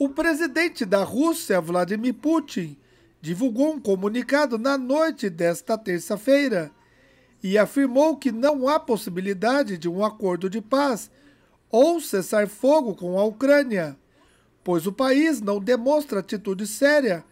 O presidente da Rússia, Vladimir Putin, divulgou um comunicado na noite desta terça-feira e afirmou que não há possibilidade de um acordo de paz ou cessar fogo com a Ucrânia, pois o país não demonstra atitude séria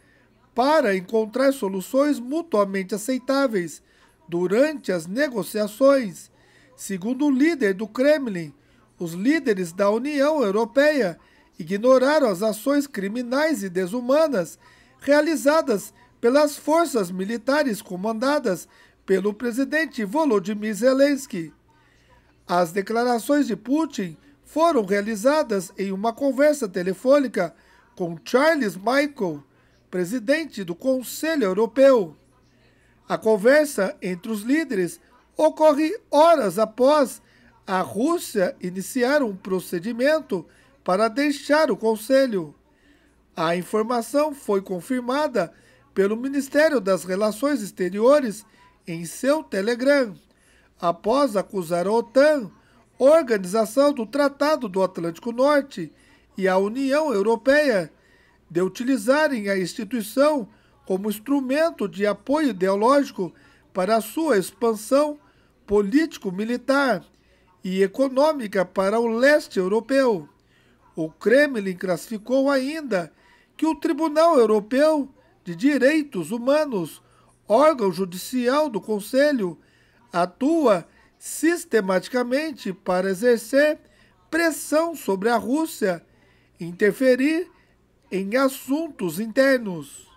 para encontrar soluções mutuamente aceitáveis durante as negociações. Segundo o líder do Kremlin, os líderes da União Europeia ignoraram as ações criminais e desumanas realizadas pelas forças militares comandadas pelo presidente Volodymyr Zelensky. As declarações de Putin foram realizadas em uma conversa telefônica com Charles Michael, presidente do Conselho Europeu. A conversa entre os líderes ocorre horas após a Rússia iniciar um procedimento para deixar o Conselho. A informação foi confirmada pelo Ministério das Relações Exteriores em seu Telegram, após acusar a OTAN, Organização do Tratado do Atlântico Norte e a União Europeia de utilizarem a instituição como instrumento de apoio ideológico para sua expansão político-militar e econômica para o leste europeu. O Kremlin classificou ainda que o Tribunal Europeu de Direitos Humanos, órgão judicial do Conselho, atua sistematicamente para exercer pressão sobre a Rússia, interferir em assuntos internos.